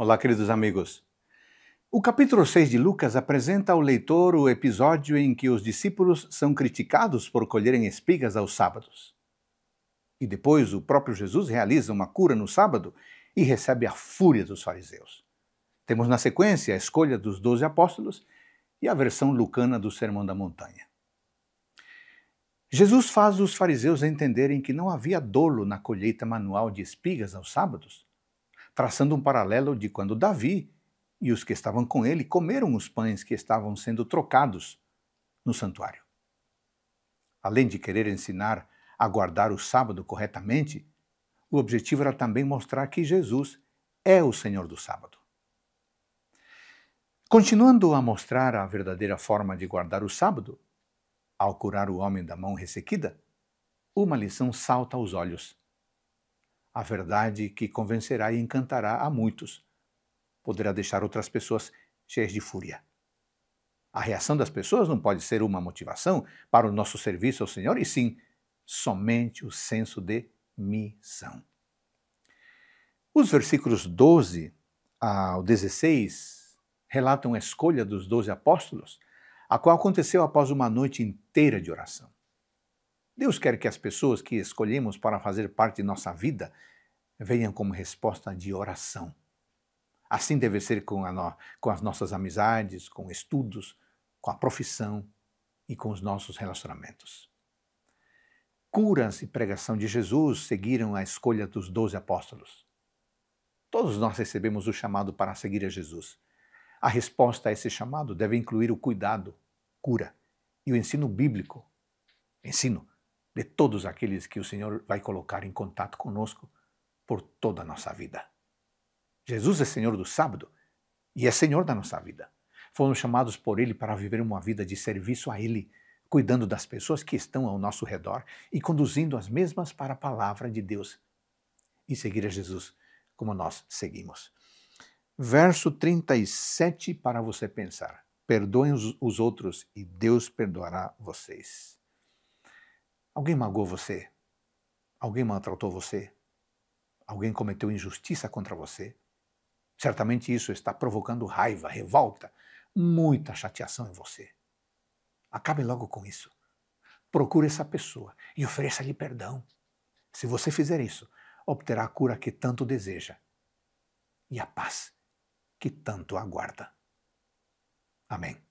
Olá, queridos amigos. O capítulo 6 de Lucas apresenta ao leitor o episódio em que os discípulos são criticados por colherem espigas aos sábados. E depois o próprio Jesus realiza uma cura no sábado e recebe a fúria dos fariseus. Temos na sequência a escolha dos doze apóstolos e a versão lucana do Sermão da Montanha. Jesus faz os fariseus entenderem que não havia dolo na colheita manual de espigas aos sábados, traçando um paralelo de quando Davi e os que estavam com ele comeram os pães que estavam sendo trocados no santuário. Além de querer ensinar a guardar o sábado corretamente, o objetivo era também mostrar que Jesus é o Senhor do sábado. Continuando a mostrar a verdadeira forma de guardar o sábado, ao curar o homem da mão ressequida, uma lição salta aos olhos a verdade que convencerá e encantará a muitos. Poderá deixar outras pessoas cheias de fúria. A reação das pessoas não pode ser uma motivação para o nosso serviço ao Senhor, e sim somente o senso de missão. Os versículos 12 ao 16 relatam a escolha dos doze apóstolos, a qual aconteceu após uma noite inteira de oração. Deus quer que as pessoas que escolhemos para fazer parte de nossa vida venham como resposta de oração. Assim deve ser com, no, com as nossas amizades, com estudos, com a profissão e com os nossos relacionamentos. Curas e pregação de Jesus seguiram a escolha dos doze apóstolos. Todos nós recebemos o chamado para seguir a Jesus. A resposta a esse chamado deve incluir o cuidado, cura e o ensino bíblico. Ensino de todos aqueles que o Senhor vai colocar em contato conosco por toda a nossa vida. Jesus é Senhor do sábado e é Senhor da nossa vida. Fomos chamados por Ele para viver uma vida de serviço a Ele, cuidando das pessoas que estão ao nosso redor e conduzindo as mesmas para a palavra de Deus e seguir a Jesus como nós seguimos. Verso 37 para você pensar: Perdoem os outros e Deus perdoará vocês. Alguém magoou você? Alguém maltratou você? Alguém cometeu injustiça contra você? Certamente isso está provocando raiva, revolta, muita chateação em você. Acabe logo com isso. Procure essa pessoa e ofereça-lhe perdão. Se você fizer isso, obterá a cura que tanto deseja e a paz que tanto aguarda. Amém.